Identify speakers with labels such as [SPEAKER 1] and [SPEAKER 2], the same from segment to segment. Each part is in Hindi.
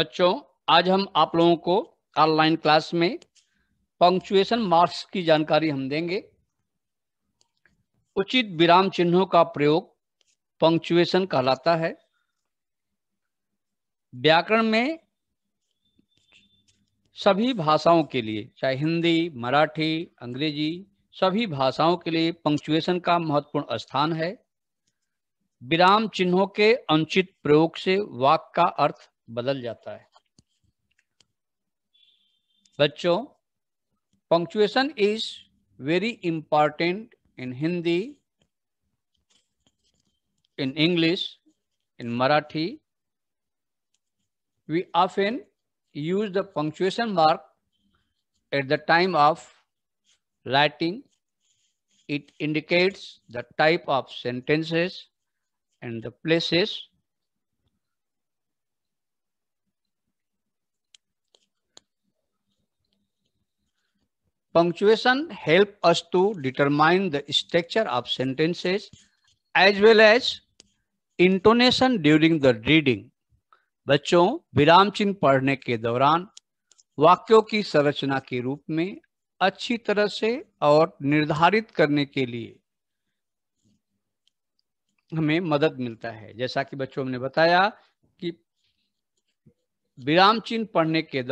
[SPEAKER 1] बच्चों आज हम आप लोगों को ऑनलाइन क्लास में पंक्चुएशन मार्क्स की जानकारी हम देंगे उचित विराम चिन्हों का प्रयोग पंक्चुएशन कहलाता है व्याकरण में सभी भाषाओं के लिए चाहे हिंदी मराठी अंग्रेजी सभी भाषाओं के लिए पंक्चुएशन का महत्वपूर्ण स्थान है विराम चिन्हों के अनुचित प्रयोग से वाक का अर्थ बदल जाता है बच्चों punctuation is very important in Hindi in English in Marathi we often use the punctuation mark at the time of writing it indicates the type of sentences and the places Punctuation help us to determine the structure of sentences as well as intonation during the reading बच्चों विराम चिन्ह पढ़ने के दौरान वाक्यों की संरचना के रूप में अच्छी तरह से और निर्धारित करने के लिए हमें मदद मिलता है जैसा कि बच्चों हमने बताया कि विराम चिन्ह पढ़ने के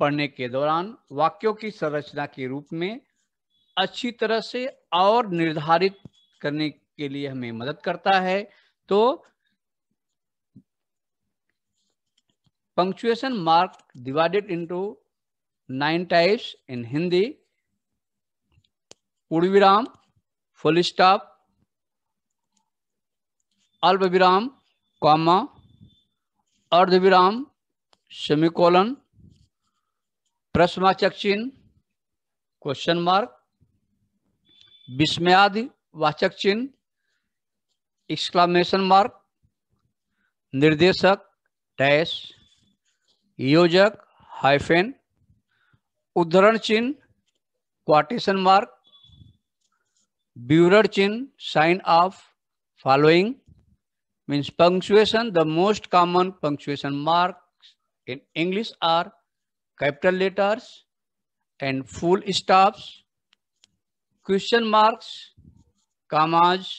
[SPEAKER 1] पढ़ने के दौरान वाक्यों की संरचना के रूप में अच्छी तरह से और निर्धारित करने के लिए हमें मदद करता है तो punctuation mark divided into nine types in Hindi पूर्व विराम फुल स्टॉप अल्प विराम कॉमा अर्धविराम सेमिकोलन चक चिन्ह क्वेश्चन मार्क विस्मयादि वाचक चिन्ह एक्सक्लामेशन मार्क निर्देशक डैश योजक हाइफेन उद्धरण चिन्ह क्वाटेशन मार्क ब्यूरड चिन्ह sign of following means punctuation the most common punctuation mark in English are capital letters and full stops, question marks, commas,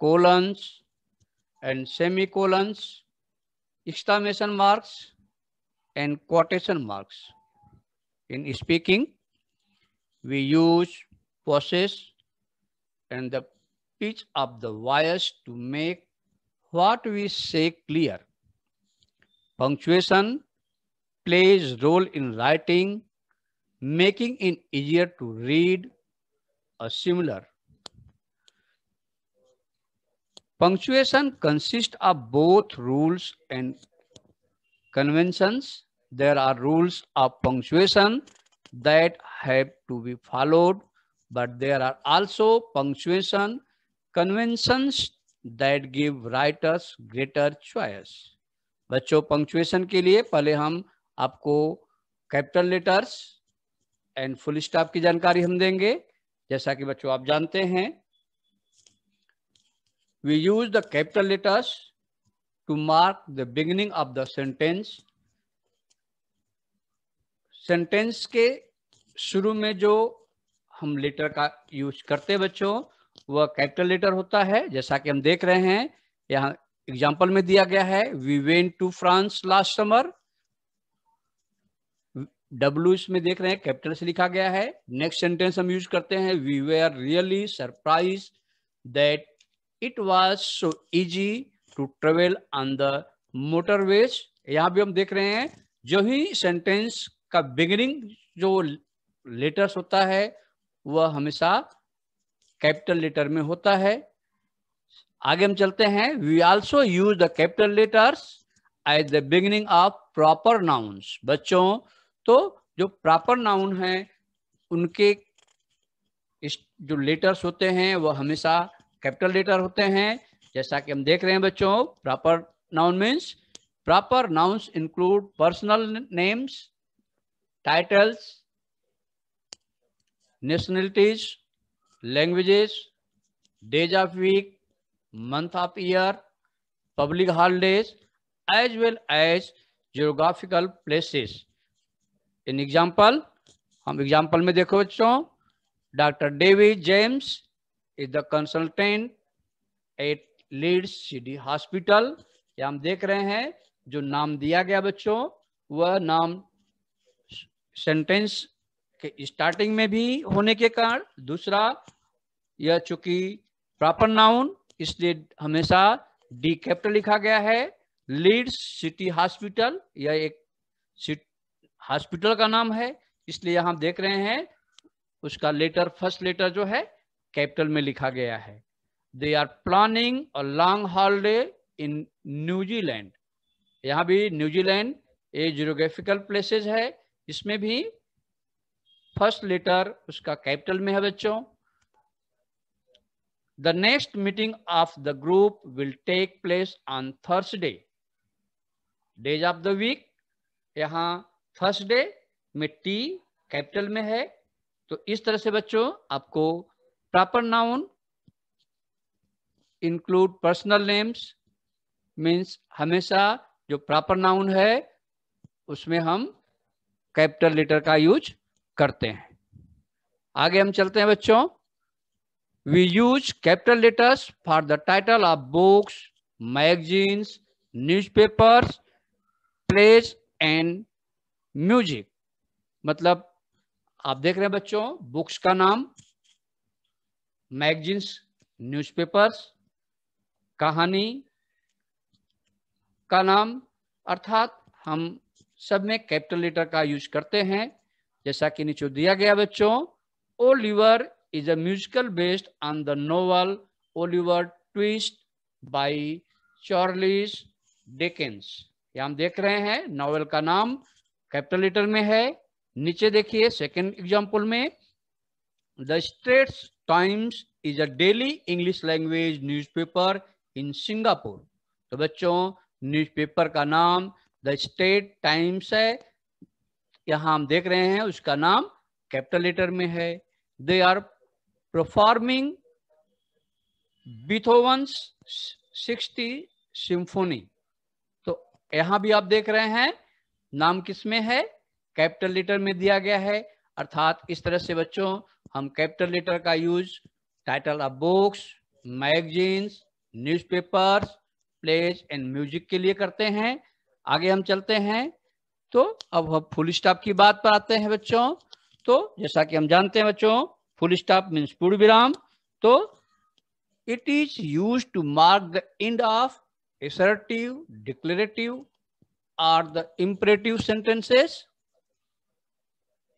[SPEAKER 1] colons and semicolons, exclamation marks and quotation marks. In speaking, we use pauses and the pitch of the voice to make what we say clear. Punctuation plays role in writing, making it easier to read A similar. Punctuation consists of both rules and conventions. There are rules of punctuation that have to be followed, but there are also punctuation conventions that give writers greater choice. बच्चों पंक्चुएशन के लिए पहले हम आपको capital letters and full stop की जानकारी हम देंगे जैसा कि बच्चों आप जानते हैं we use the capital letters to mark the beginning of the sentence sentence के शुरू में जो हम लेटर का यूज करते हैं बच्चों वह कैपिटल लेटर होता है जैसा कि हम देख रहे हैं यहां एग्जाम्पल में दिया गया है we went to France last summer W इसमें देख रहे हैं कैपिटल से लिखा गया है नेक्स्ट सेंटेंस हम यूज करते हैं we were really surprise that it was so easy to travel on the motorways यहां भी हम देख रहे हैं जो ही सेंटेंस का बिगिनिंग जो लेटर्स होता है वह हमेशा कैपिटल लेटर में होता है आगे हम चलते हैं we also use the capital letters at the beginning of proper nouns बच्चों तो जो प्रॉपर नाउन है उनके जो लेटर्स होते हैं वो हमेशा कैपिटल लेटर होते हैं जैसा कि हम देख रहे हैं बच्चों proper noun means proper nouns include personal names titles nationalities languages days of week month of year public holidays as well as geographical places in example हम एग्जाम्पल में देखो बच्चों doctor David James is the consultant at Leeds city hospital हम देख रहे हैं जो नाम दिया गया बच्चों वह नाम सेंटेंस के स्टार्टिंग में भी होने के कारण दूसरा यह चूंकि प्रॉपर नाउन इसलिए हमेशा डी कैपिटल लिखा गया है लीड्स सिटी हॉस्पिटल यह एक हॉस्पिटल का नाम है इसलिए हम देख रहे हैं उसका लेटर फर्स्ट लेटर जो है कैपिटल में लिखा गया है they are planning a long holiday in New Zealand यहाँ भी न्यूजीलैंड ए जियोग्राफिकल प्लेसेज है इसमें भी फर्स्ट लेटर उसका कैपिटल में है बच्चों the next meeting of the group will take place on Thursday days of the week यहां फर्स्ट डे में टी कैपिटल में है तो इस तरह से बच्चों आपको proper noun include personal names means हमेशा जो प्रॉपर नाउन है उसमें हम कैपिटल लेटर का यूज करते हैं आगे हम चलते हैं बच्चों we use capital letters for the title of books magazines newspaper plays and music मतलब आप देख रहे हैं बच्चों बुक्स का नाम मैगजीन्स न्यूज़पेपर्स कहानी का नाम अर्थात हम सब में कैपिटल लेटर का यूज करते हैं जैसा कि नीचे दिया गया बच्चों Oliver is a musical based on the novel Oliver Twist by Charles Dickens ये हम देख रहे हैं नॉवेल का नाम कैपिटल लेटर में है नीचे देखिए सेकेंड एग्जाम्पल में द स्टेट Times is a daily English language paper in Singapore तो बच्चों न्यूज़पेपर का नाम द स्टेट टाइम्स है यहां हम देख रहे हैं उसका नाम कैपिटल लेटर में है they are performing Beethoven's sixty symphony तो यहां भी आप देख रहे हैं नाम किस में है कैपिटल लेटर में दिया गया है अर्थात इस तरह से बच्चों हम कैपिटल लेटर का use title of books magazines newspapers plays and music के लिए करते हैं आगे हम चलते हैं तो अब हम फुल स्टॉप की बात पर आते हैं बच्चों तो जैसा कि हम जानते हैं बच्चों फुल स्टॉप मीन्स पूर्ण विराम तो it is used to mark the end of assertive declarative or the imperative sentences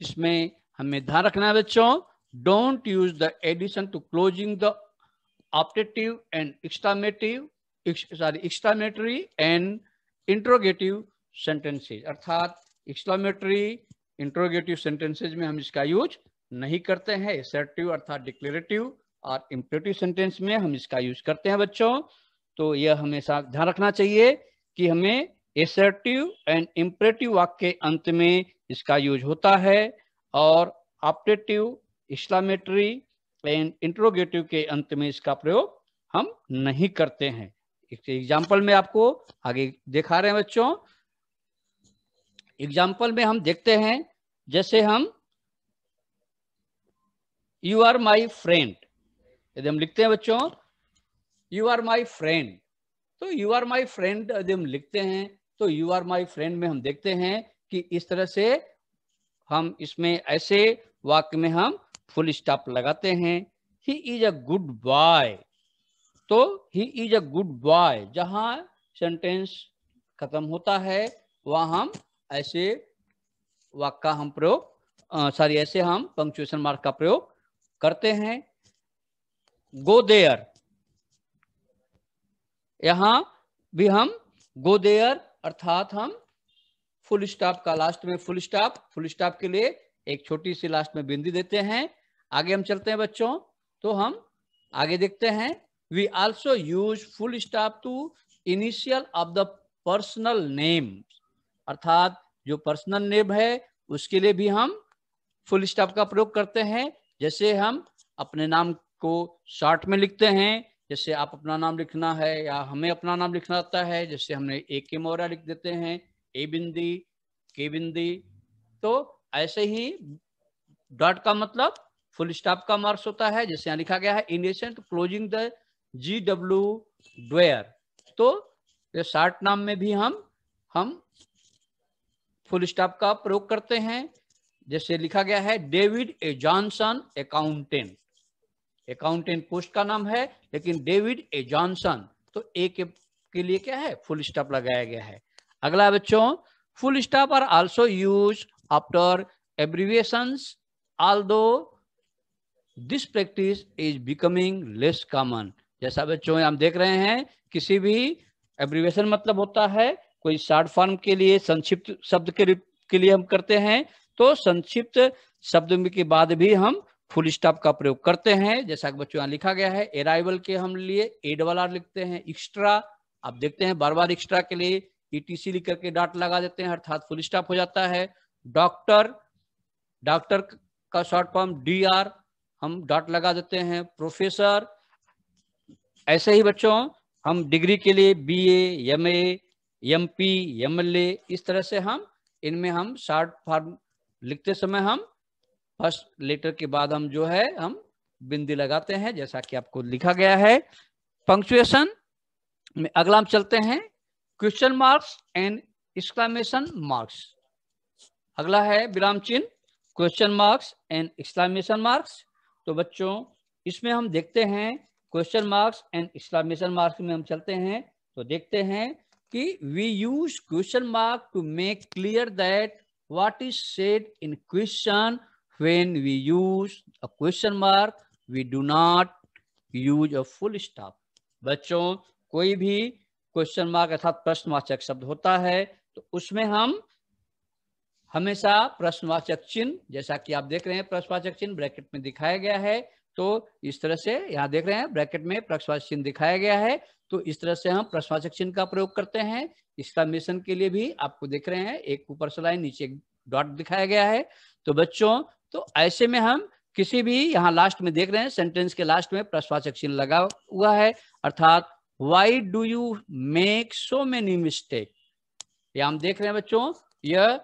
[SPEAKER 1] इसमें हमें ध्यान रखना है बच्चों don't use the addition to closing the optative and exclamative sorry exclamatory and interrogative sentences अर्थात एक्सटामेटरी इंट्रोगेटिव सेंटेंसेज में हम इसका यूज नहीं करते हैं एसर्टिव अर्थात डिक्लेरेटिव और इम्परेटिव सेंटेंस में हम इसका यूज करते हैं बच्चों तो यह हमेशा ध्यान रखना चाहिए कि हमें एसर्टिव एंड इम्परेटिव वाक्य के अंत में इसका यूज होता है और ऑप्टेटिव इस्लामेटरी एंड इंट्रोगेटिव के अंत में इसका प्रयोग हम नहीं करते हैं एग्जाम्पल तो में आपको आगे दिखा रहे हैं बच्चों एग्जाम्पल में हम देखते हैं जैसे हम यू आर माई फ्रेंड यदि हम लिखते हैं बच्चों यू आर माई फ्रेंड तो यू आर माई फ्रेंड यदि हम लिखते हैं तो यू आर माई फ्रेंड में हम देखते हैं कि इस तरह से हम इसमें ऐसे वाक्य में हम फुल स्टॉप लगाते हैं he is a good boy तो he is a good boy जहां सेंटेंस खत्म होता है वहां हम ऐसे वाक का हम प्रयोग सॉरी ऐसे हम पंक्चुएशन मार्क का प्रयोग करते हैं गो देयर यहां भी हम गो देयर अर्थात हम फुल स्टॉप का लास्ट में फुल स्टॉप फुल स्टॉप के लिए एक छोटी सी लास्ट में बिंदी देते हैं आगे हम चलते हैं बच्चों तो हम आगे देखते हैं we also use full stop to initial of the personal name अर्थात जो पर्सनल नेम है उसके लिए भी हम फुल स्टॉप का प्रयोग करते हैं जैसे हम अपने नाम को शॉर्ट में लिखते हैं जैसे आप अपना नाम लिखना है या हमें अपना नाम लिखना आता है जैसे हमने ए के मौर्य लिख देते हैं ए बिंदी के बिंदी तो ऐसे ही डॉट का मतलब फुल स्टॉप का मार्क्स होता है जैसे यहाँ लिखा गया है in ascent closing the G W डर तो शार्ट नाम में भी हम हम फुल स्टॉप का प्रयोग करते हैं जैसे लिखा गया है David A Johnson accountant accountant post का नाम है लेकिन डेविड ए जॉनसन तो ए के, के लिए क्या है फुल स्टॉप लगाया गया है अगला बच्चों full stop are also used after all though this practice is becoming less common जैसा बच्चों हम देख रहे हैं किसी भी एब्रीविएशन मतलब होता है कोई शॉर्ट फॉर्म के लिए संक्षिप्त शब्द के के लिए हम करते हैं तो संक्षिप्त शब्द के बाद भी हम फुल स्टॉप का प्रयोग करते हैं जैसा कि बच्चों यहाँ लिखा गया है एराइवल के हम लिए एड वाला लिखते हैं एक्स्ट्रा आप देखते हैं बार बार एक्स्ट्रा के लिए ईटीसी लिख करके डॉट लगा देते हैं अर्थात फुल स्टॉप हो जाता है डॉक्टर डॉक्टर का शॉर्ट फॉर्म डी हम डॉट लगा देते हैं प्रोफेसर ऐसे ही बच्चों हम डिग्री के लिए B M M P M L इस तरह से हम इनमें हम शॉर्ट फॉर्म लिखते समय हम फर्स्ट लेटर के बाद हम जो है हम बिंदी लगाते हैं जैसा कि आपको लिखा गया है पंक्चुएशन में अगला हम चलते हैं question marks and exclamation marks अगला है विराम चिन्ह question marks and exclamation marks तो बच्चों इसमें हम देखते हैं question marks and exclamation marks में हम चलते हैं तो देखते हैं कि we use question mark to make clear that what is said in question when we use a question mark we do not use a full stop बच्चों कोई भी क्वेश्चन मार्क अर्थात प्रश्नवाचक शब्द होता है तो उसमें हम हमेशा प्रश्नवाचक चिन्ह जैसा कि आप देख रहे हैं प्रश्नवाचक चिन्ह ब्रैकेट में दिखाया गया है तो इस तरह से यहाँ देख रहे हैं ब्रैकेट में प्रश्नवाचक चिन्ह दिखाया गया है तो इस तरह से हम प्रश्नवाचक चिन्ह का प्रयोग करते हैं इसका मिशन के लिए भी आपको देख रहे हैं एक ऊपर से लाइन नीचे डॉट दिखाया गया है तो बच्चों तो ऐसे में हम किसी भी यहाँ लास्ट में देख रहे हैं सेंटेंस के लास्ट में प्रश्वाचक चिन्ह लगा हुआ है अर्थात why do you make so many mistake ये हम देख रहे हैं बच्चों यह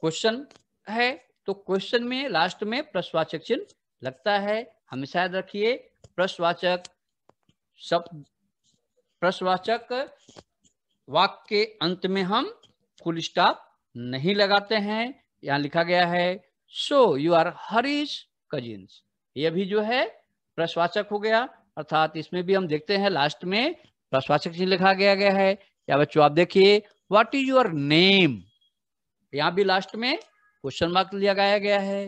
[SPEAKER 1] क्वेश्चन है तो क्वेश्चन में लास्ट में प्रश्वाचक चिन्ह लगता है हमेशा याद रखिए प्रश्वाचक शब्द प्रश्वाचक वाक्य के अंत में हम फुल स्टॉप नहीं लगाते हैं यहाँ लिखा गया है so you are Harish cousins ये भी जो है प्रश्वाचक हो गया अर्थात इसमें भी हम देखते हैं लास्ट में प्रश्वाचक चिन्ह लिखा गया गया है या बच्चों आप देखिए व्हाट इज योर नेम यहां भी लास्ट में क्वेश्चन मार्क लगाया गया है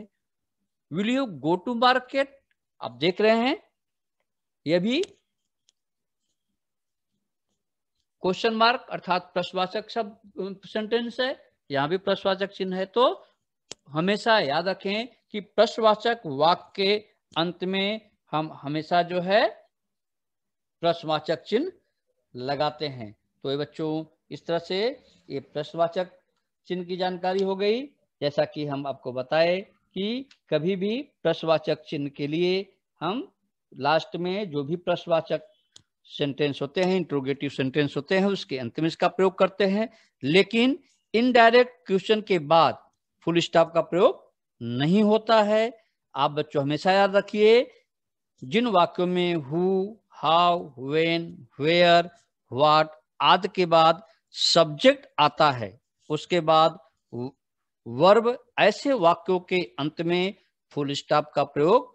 [SPEAKER 1] will you go to market आप देख रहे हैं यह भी क्वेश्चन मार्क अर्थात प्रश्वाचक शब्द सेंटेंस है यहां भी प्रश्वाचक चिन्ह है तो हमेशा याद रखें कि प्रश्नवाचक वाक्य के अंत में हम हमेशा जो है प्रश्नवाचक चिन्ह लगाते हैं तो ये बच्चों इस तरह से ये प्रश्नवाचक चिन्ह की जानकारी हो गई जैसा कि हम आपको बताए कि कभी भी प्रश्नवाचक चिन्ह के लिए हम लास्ट में जो भी प्रश्नवाचक सेंटेंस होते हैं इंट्रोगेटिव सेंटेंस होते हैं उसके अंत में इसका प्रयोग करते हैं लेकिन इनडायरेक्ट क्वेश्चन के बाद फुल स्टॉप का प्रयोग नहीं होता है आप बच्चों हमेशा याद रखिए जिन वाक्यों में who how when where what आदि के बाद सब्जेक्ट आता है उसके बाद वर्ब ऐसे वाक्यों के अंत में फुल स्टॉप का प्रयोग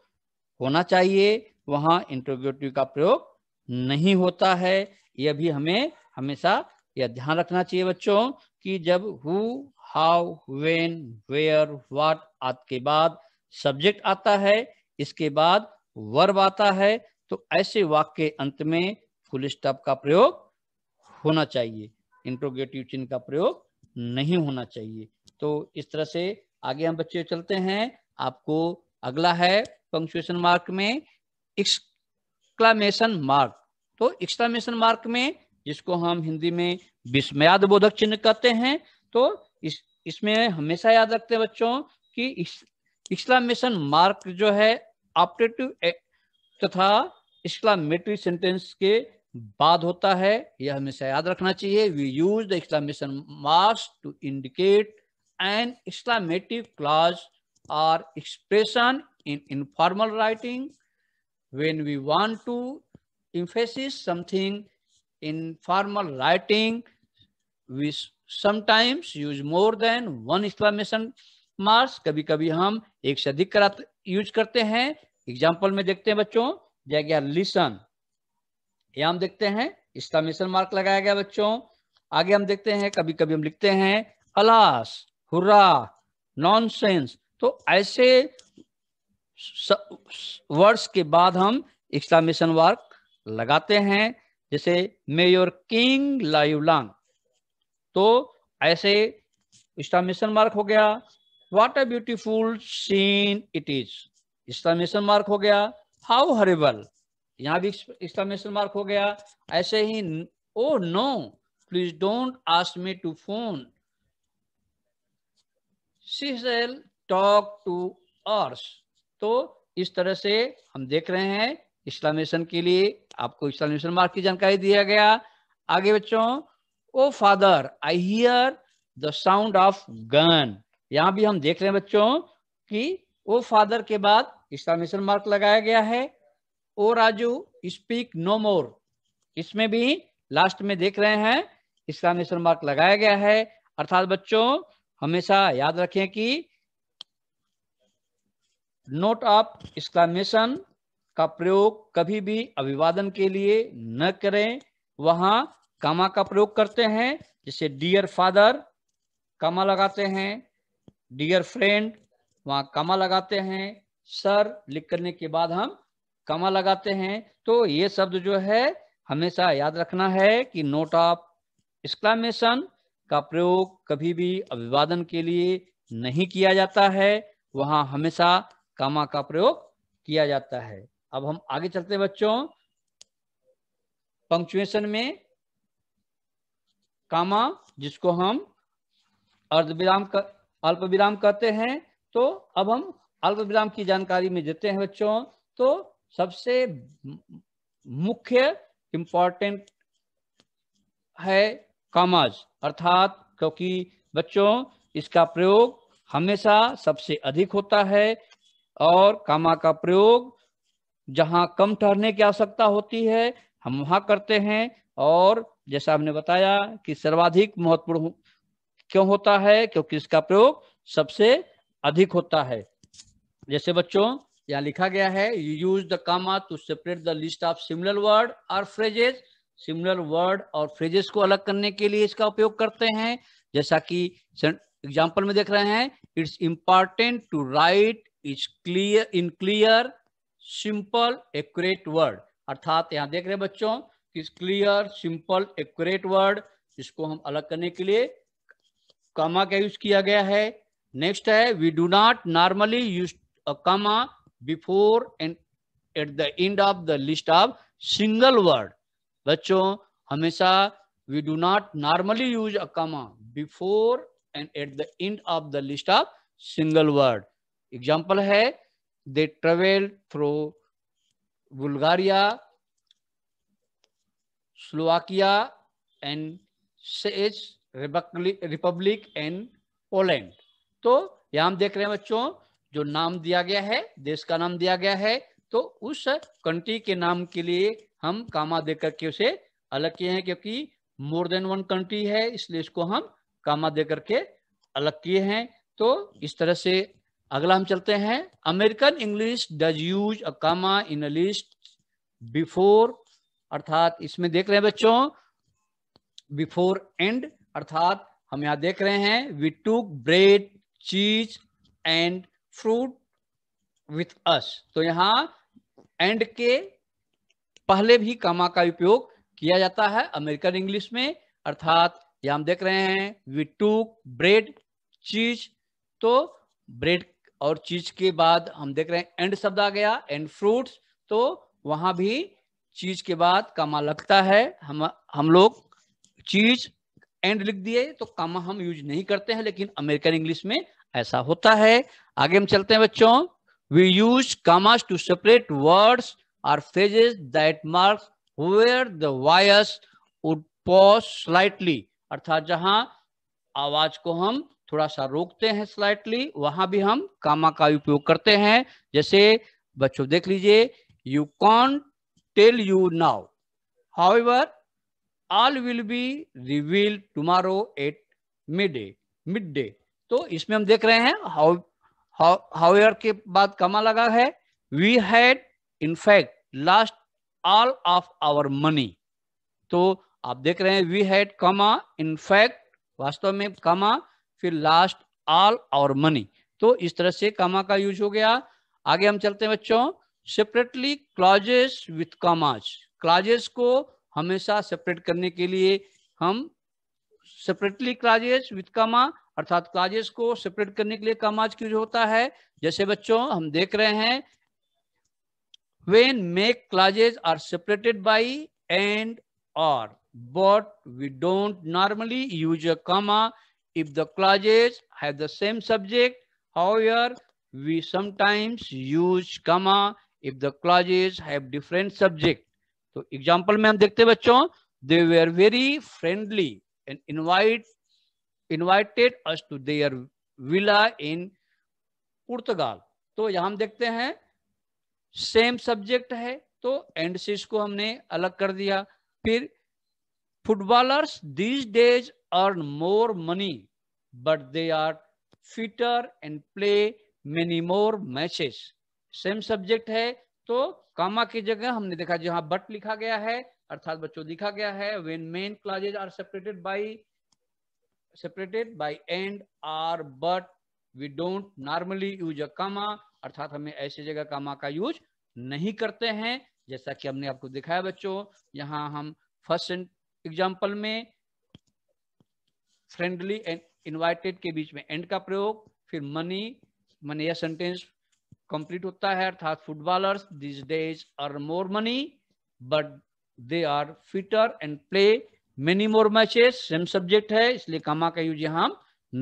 [SPEAKER 1] होना चाहिए वहां इंटरोगेटिव का प्रयोग नहीं होता है यह भी हमें हमेशा यह ध्यान रखना चाहिए बच्चों कि जब who how when where what आदि के बाद सब्जेक्ट आता है इसके बाद वर्ब आता है तो ऐसे वाक्य अंत में फुल स्टॉप का प्रयोग होना चाहिए इंट्रोगेटिव चिन्ह का प्रयोग नहीं होना चाहिए तो इस तरह से आगे हम बच्चे चलते हैं आपको अगला है पंक्चुएशन मार्क में एक्सक्लामेशन मार्क तो एक्सक्लामेशन मार्क में जिसको हम हिंदी में विस्मयाद बोधक चिन्ह कहते हैं तो इस इसमें हमेशा याद रखते हैं बच्चों कि इस्लामेशन मार्क जो है ऑपरेटिव तथा इस्लामेट्री सेंटेंस के बाद होता है यह हमेशा याद रखना चाहिए we use the exclamation marks to indicate an exclamative class or expression in informal writing when we want to emphasis something in formal writing, we sometimes use more than one exclamation marks. कभी कभी हम एक से अधिक यूज करते हैं एग्जाम्पल में देखते हैं बच्चों दिया गया लिसन ये हम देखते हैं इस्लामेशन मार्क लगाया गया बच्चों आगे हम देखते हैं कभी कभी हम लिखते हैं अलास हुर्रा नॉनसेंस तो ऐसे वर्ड्स के बाद हम इस्लामेशन मार्क लगाते हैं जैसे may your king live long तो ऐसे इस्टामेशन मार्क हो गया what a beautiful scene it is exclamation mark हो गया हाउ हरेबल यहाँ भी इस्टामेशन मार्क हो गया ऐसे ही oh no please don't ask me to phone see sell talk to ours तो इस तरह से हम देख रहे हैं इस्लामेशन के लिए आपको इस्लामेशन मार्क मार्ग की जानकारी दिया गया आगे बच्चों oh father I hear the sound of gun यहाँ भी हम देख रहे हैं बच्चों कि ओ फादर के बाद इस्लामेशन मार्क लगाया गया है oh Raju speak no more इसमें भी लास्ट में देख रहे हैं इस्लामेशन मार्क लगाया गया है अर्थात बच्चों हमेशा याद रखें कि नोट ऑफ इस्लामेशन का प्रयोग कभी भी अभिवादन के लिए न करें वहां कामा का प्रयोग करते हैं जैसे डियर फादर कामा लगाते हैं डियर फ्रेंड वहां कामा लगाते हैं सर लिख करने के बाद हम कामा लगाते हैं तो ये शब्द जो है हमेशा याद रखना है कि नोट ऑफ एक्सक्लामेशन का प्रयोग कभी भी अभिवादन के लिए नहीं किया जाता है वहां हमेशा कामा का प्रयोग किया जाता है अब हम आगे चलते हैं बच्चों पंक्चुएशन में कामा जिसको हम अर्ध विराम अल्प विराम कहते हैं तो अब हम अल्प विराम की जानकारी में देते हैं बच्चों तो सबसे मुख्य इंपॉर्टेंट है कामाज अर्थात क्योंकि बच्चों इसका प्रयोग हमेशा सबसे अधिक होता है और कामा का प्रयोग जहां कम ठहरने की आवश्यकता होती है हम वहां करते हैं और जैसा हमने बताया कि सर्वाधिक महत्वपूर्ण क्यों होता है क्योंकि इसका प्रयोग सबसे अधिक होता है जैसे बच्चों यहाँ लिखा गया है you use the comma to separate the list of similar word or phrases similar word or phrases को अलग करने के लिए इसका उपयोग करते हैं जैसा कि एग्जाम्पल में देख रहे हैं it's important to write it's clear in clear simple accurate word अर्थात यहाँ देख रहे बच्चों कि क्लियर सिंपल एक्यूरेट वर्ड इसको हम अलग करने के लिए कामा का यूज किया गया है नेक्स्ट है we do not normally use comma before and at the end of the list of single word बच्चों हमेशा we do not normally use a comma before and at the end of the list of single word example है they traveled through Bulgaria, Slovakia, and Czech Republic and Poland. तो यहाँ हम देख रहे हैं बच्चों जो नाम दिया गया है देश का नाम दिया गया है तो उस कंट्री के नाम के लिए हम कामा दे करके उसे अलग किए हैं क्योंकि मोर देन वन कंट्री है इसलिए इसको हम कामा दे करके अलग किए हैं तो इस तरह से अगला हम चलते हैं American English does use a comma in a list before अर्थात इसमें देख रहे हैं बच्चों बिफोर एंड अर्थात हम यहां देख रहे हैं वी टूक ब्रेड चीज एंड फ्रूट विथ अस तो यहां एंड के पहले भी कामा का उपयोग किया जाता है अमेरिकन इंग्लिश में अर्थात यहां हम देख रहे हैं वी टूक ब्रेड चीज तो ब्रेड और चीज के बाद हम देख रहे हैं एंड शब्द आ गया एंड फ्रूट्स तो वहां भी चीज के बाद कमा लगता है हम हम लोग चीज एंड लिख दिए तो कमा हम यूज नहीं करते हैं लेकिन अमेरिकन इंग्लिश में ऐसा होता है आगे हम चलते हैं बच्चों we use commas to separate words or phrases that marks where the voice would pause slightly अर्थात जहां आवाज को हम थोड़ा सा रोकते हैं स्लाइटली वहां भी हम कामा का उपयोग करते हैं जैसे बच्चों देख लीजिए you can tell you now ever all will be reveal tomorrow at midday midday तो इसमें हम देख रहे हैं हाउ एवर के बाद कामा लगा है we had in fact lost all of our money तो आप देख रहे हैं वी हैड कामा इनफैक्ट वास्तव में कामा फिर लास्ट ऑल और मनी तो इस तरह से कामा का यूज हो गया आगे हम चलते हैं बच्चों separately clauses with commas clauses को हमेशा सेपरेट करने के लिए हम सेपरेटली क्लाजेस विथ कामा अर्थात क्लाजेस को सेपरेट करने के लिए कामाज यूज होता है जैसे बच्चों हम देख रहे हैं when make clauses are separated by and or but we don't normally use a comma if the clauses have the same subject however we sometimes use comma if the clauses have different subject तो एग्जांपल में हम देखते हैं बच्चों they were very friendly and invite invited us to their villa in Portugal तो यहां हम देखते हैं सेम सब्जेक्ट है तो एंड से इसको हमने अलग कर दिया फिर footballers these days earn more money, but they are fitter and play many more matches. Same subject है तो कामा की जगह हमने देखा जहां बट लिखा गया है अर्थात बच्चों लिखा गया है when main classes are separated by separated by and or but we don't normally use a comma अर्थात हमें ऐसी जगह कामा का यूज नहीं करते हैं जैसा कि हमने आपको दिखाया बच्चों यहाँ हम फर्स्ट एग्जाम्पल में फ्रेंडली एंड इनवाइटेड के बीच में एंड का प्रयोग फिर मनी मनी यह सेंटेंस कंप्लीट होता है अर्थात footballers this days are more money but they are fitter and play many more matches same subject है इसलिए कामा का यूज हम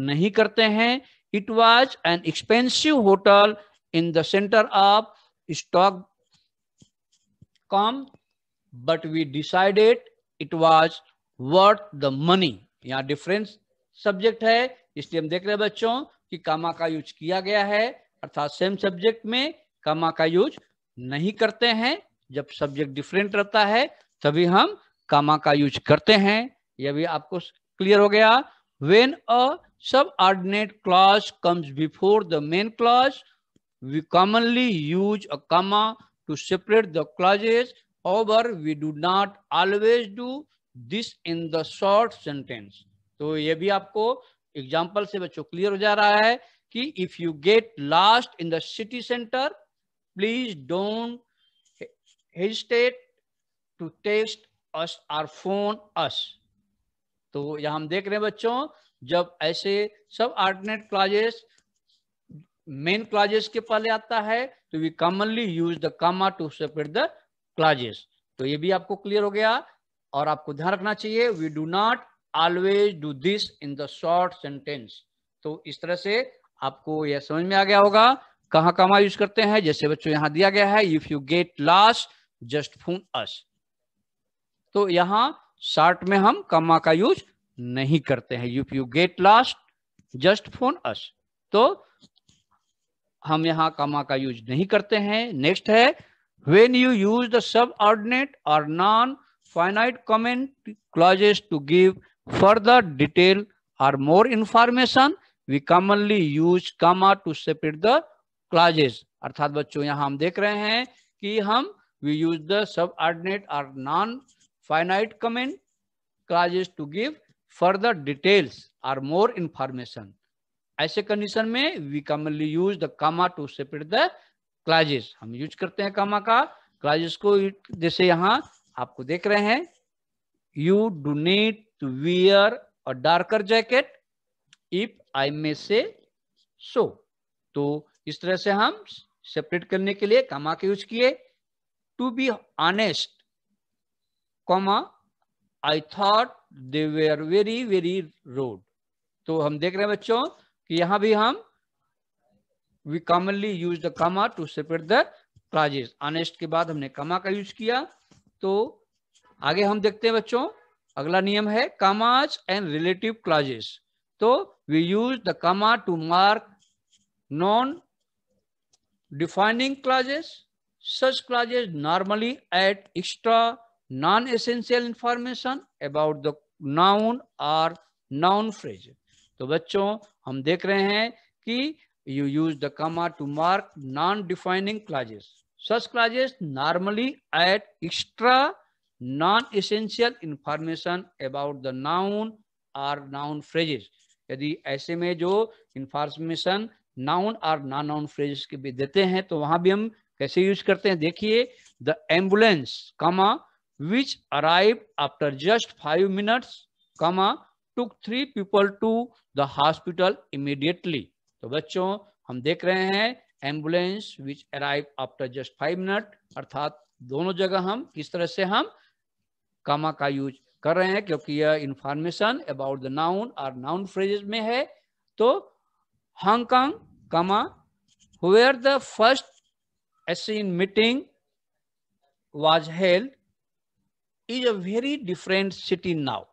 [SPEAKER 1] नहीं करते हैं it was an expensive hotel in the centre of Stockholm but we decided it was worth the money यहाँ डिफरेंस सब्जेक्ट है इसलिए हम देख रहे हैं बच्चों कि कामा का यूज किया गया है अर्थात सेम सब्जेक्ट में कामा का यूज नहीं करते हैं जब सब्जेक्ट डिफरेंट रहता है तभी हम कामा का यूज करते हैं यह भी आपको क्लियर हो गया when a subordinate clause comes before the main clause we commonly use a comma to separate the clauses however we do not always do this in the short sentence तो ये भी आपको एग्जाम्पल से बच्चों क्लियर हो जा रहा है कि if you get lost in the city centre please don't hesitate to text us or phone us तो यहां हम देख रहे हैं बच्चों जब ऐसे सब आर्टनेट क्लाजेस मेन क्लाजेस के पहले आता है तो we commonly use the comma to separate the clauses तो ये भी आपको क्लियर हो गया और आपको ध्यान रखना चाहिए we do not always do this in the short sentence तो इस तरह से आपको यह समझ में आ गया होगा कहां कहाँ यूज करते हैं जैसे बच्चों यहां दिया गया है if you get lost just phone us तो यहां शॉर्ट में हम कमा का यूज नहीं करते हैं if you get lost just phone us तो हम यहां कमा का यूज नहीं करते हैं नेक्स्ट है when you use the subordinate or non finite comment clauses to give further detail or more information we commonly use comma to separate the clauses अर्थात बच्चों यहाँ हम देख रहे हैं कि हम we use the subordinate or non finite comment clauses to give further details or more information ऐसे कंडीशन में we commonly use the comma to separate the clauses हम यूज करते हैं comma का clauses को जैसे यहाँ आपको देख रहे हैं you do need to wear a darker jacket if I may say so तो इस तरह से हम सेपरेट करने के लिए कामा के यूज किए to be honest comma I thought they were very very rude तो हम देख रहे हैं बच्चों कि यहां भी हम we commonly use the comma to separate the clauses honest के बाद हमने कामा का यूज किया तो आगे हम देखते हैं बच्चों अगला नियम है कमाज एंड रिलेटिव क्लाजेस तो we use the comma to mark non defining clauses such clauses normally add extra non essential information about the noun or noun phrase तो बच्चों हम देख रहे हैं कि you use the comma to mark non defining clauses such clauses normally add extra non-essential information about the noun or noun phrases. यदि ऐसे में जो information noun or non noun phrases के भी देते हैं तो वहां भी हम कैसे यूज करते हैं देखिए the ambulance comma which arrive after just five minutes comma took three people to the hospital immediately तो बच्चों हम देख रहे हैं ambulance which arrive after just five minute अर्थात दोनों जगह हम किस तरह से हम कामा का यूज कर रहे हैं क्योंकि यह information about the noun or noun phrases में है तो Hong Kong comma where the first in meeting was held is a very different city now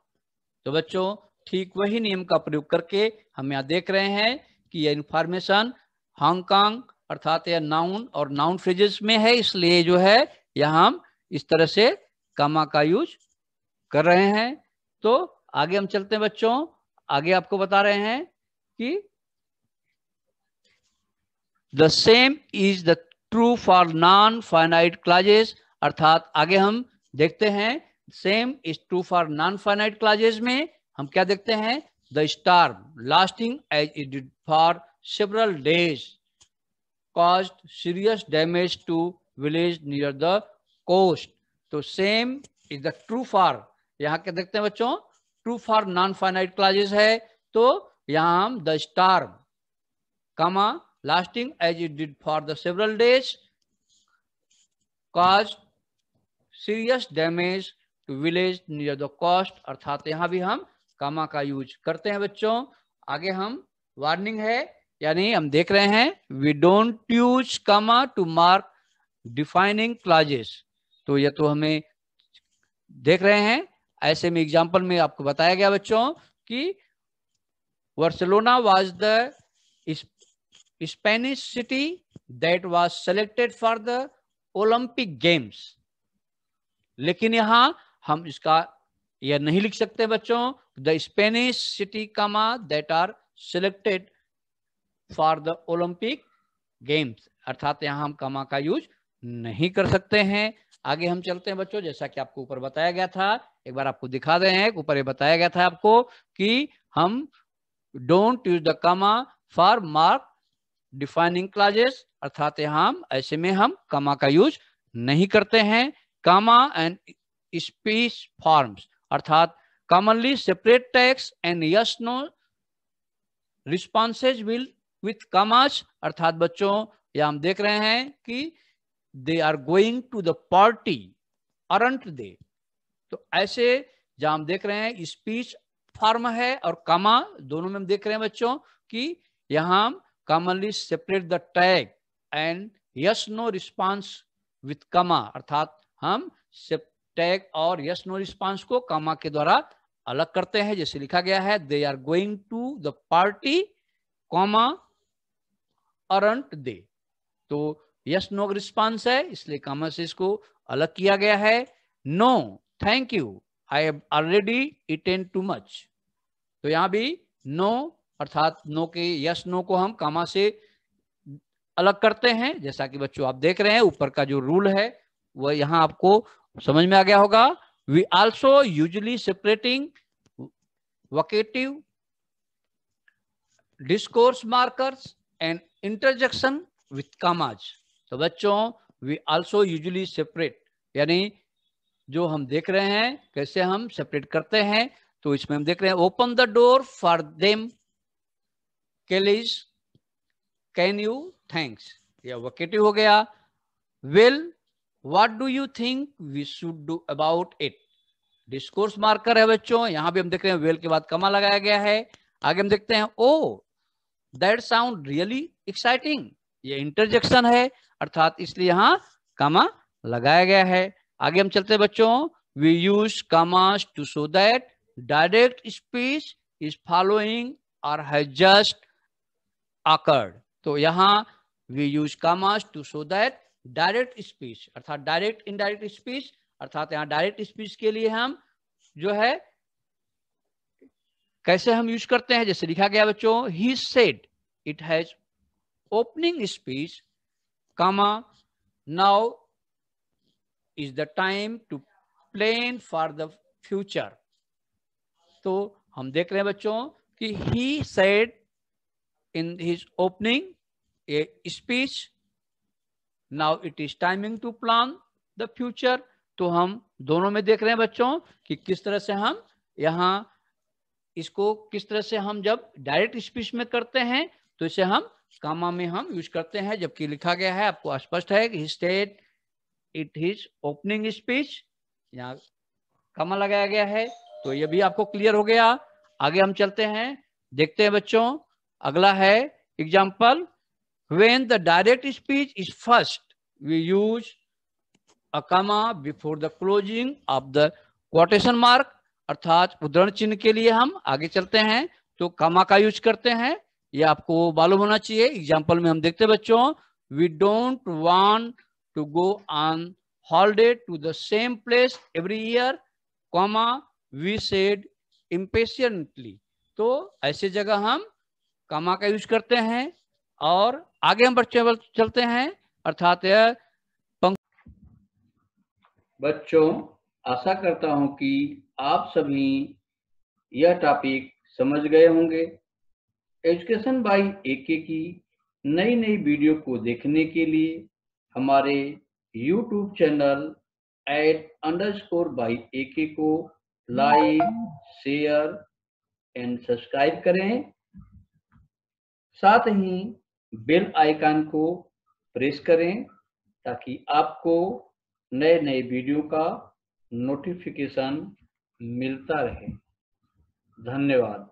[SPEAKER 1] तो बच्चों ठीक वही नियम का प्रयोग करके हम यहां देख रहे हैं कि यह इंफॉर्मेशन हांगकांग अर्थात यह नाउन और नाउन फ्रेजेस में है इसलिए जो है यह हम इस तरह से कामा का यूज कर रहे हैं तो आगे हम चलते हैं बच्चों आगे आपको बता रहे हैं कि the same is the true for non finite clauses अर्थात आगे हम देखते हैं same is true for non finite clauses में हम क्या देखते हैं the star lasting as it for several days caused serious damage to village near the coast. तो same is the true for यहाँ क्या देखते हैं बच्चों true for non finite classes है तो यहाँ हम the star comma lasting as it did for the several days cause serious damage to village near the coast अर्थात यहाँ भी हम कामा का यूज करते हैं बच्चों आगे हम वार्निंग है यानी हम देख रहे हैं we don't use comma to mark defining clauses तो यह तो हमें देख रहे हैं ऐसे में एग्जाम्पल में आपको बताया गया बच्चों कि Barcelona was the Spanish city that was selected for the Olympic games लेकिन यहां हम इसका यह नहीं लिख सकते बच्चों the Spanish city comma that are selected for the Olympic games अर्थात यहाँ हम कमा का यूज नहीं कर सकते हैं आगे हम चलते हैं बच्चों जैसा कि आपको ऊपर बताया गया था एक बार आपको दिखा रहे हैं ऊपर ये बताया गया था आपको कि हम don't use the comma for mark defining clauses अर्थात यहाँ ऐसे में हम कमा का यूज नहीं करते हैं कामा एंड स्पीच फॉर्म्स अर्थात commonly separate tags and yes no responses will with commas अर्थात बच्चों या हम देख रहे हैं कि they are going to the party aren't they तो ऐसे जहां हम देख रहे हैं स्पीच फॉर्म है और कमा दोनों में हम देख रहे हैं बच्चों कि यहां commonly separate the tag and yes no response with comma अर्थात हम टैग और यस नो रिस्पांस को कमा के द्वारा अलग करते हैं जैसे लिखा गया है they are going to the party comma aren't they तो यस नो रिस्पॉन्स है इसलिए कॉमा से इसको अलग किया गया है no thank you I have already eaten too much तो यहां भी नो अर्थात नो के यस नो को हम कामा से अलग करते हैं जैसा कि बच्चों आप देख रहे हैं ऊपर का जो रूल है वह यहां आपको समझ में आ गया होगा we also usually separating vocative discourse markers and interjection with commas तो बच्चों वी आल्सो यूजली सेपरेट यानी जो हम देख रहे हैं कैसे हम सेपरेट करते हैं तो इसमें हम देख रहे हैं open the door for them Kelly's can you thanks या वकेटिव हो गया well what do you think we should do about it discourse marker है बच्चों यहां भी हम देख रहे हैं वेल के बाद कमा लगाया गया है आगे हम देखते हैं oh that sound really exciting ये इंटरजेक्शन है अर्थात इसलिए यहाँ कामा लगाया गया है आगे हम चलते हैं बच्चों we use commas to show that direct speech is following or has just occurred तो यहाँ we use commas to show that direct speech अर्थात डायरेक्ट इनडायरेक्ट स्पीच अर्थात यहाँ डायरेक्ट स्पीच के लिए हम जो है कैसे हम यूज करते हैं जैसे लिखा गया बच्चों he said it has opening speech, comma, now is the time to plan for the future. तो hum dekh rahe hain बच्चों ki he said in his opening a speech, now it is timing to plan the future. to hum dono mein dekh rahe hain बच्चों ki kis tarah se hum yahan isko kis tarah se hum jab direct speech mein karte hain to ise hum comma में हम यूज करते हैं जबकि लिखा गया है आपको स्पष्ट है कि state it is opening speech यहाँ कामा लगाया गया है तो ये भी आपको क्लियर हो गया आगे हम चलते हैं देखते हैं बच्चों अगला है example when the direct speech is first we use a comma before the closing of the quotation mark अर्थात उदाहरण चिन्ह के लिए हम आगे चलते हैं तो कमा का यूज करते हैं ये आपको मालूम होना चाहिए एग्जाम्पल में हम देखते हैं बच्चों we don't want to go on holiday to the same place every year comma we said impatiently तो ऐसे जगह हम कमा का यूज करते हैं और आगे हम बच्चे चलते हैं अर्थात बच्चों आशा करता हूं कि आप सभी यह टॉपिक समझ गए होंगे एजुकेशन बाई एके की नई नई वीडियो को देखने के लिए हमारे YouTube channel at underscore by AK को लाइक शेयर एंड सब्सक्राइब करें साथ ही बेल आइकन को प्रेस करें ताकि आपको नए नए वीडियो का नोटिफिकेशन मिलता रहे धन्यवाद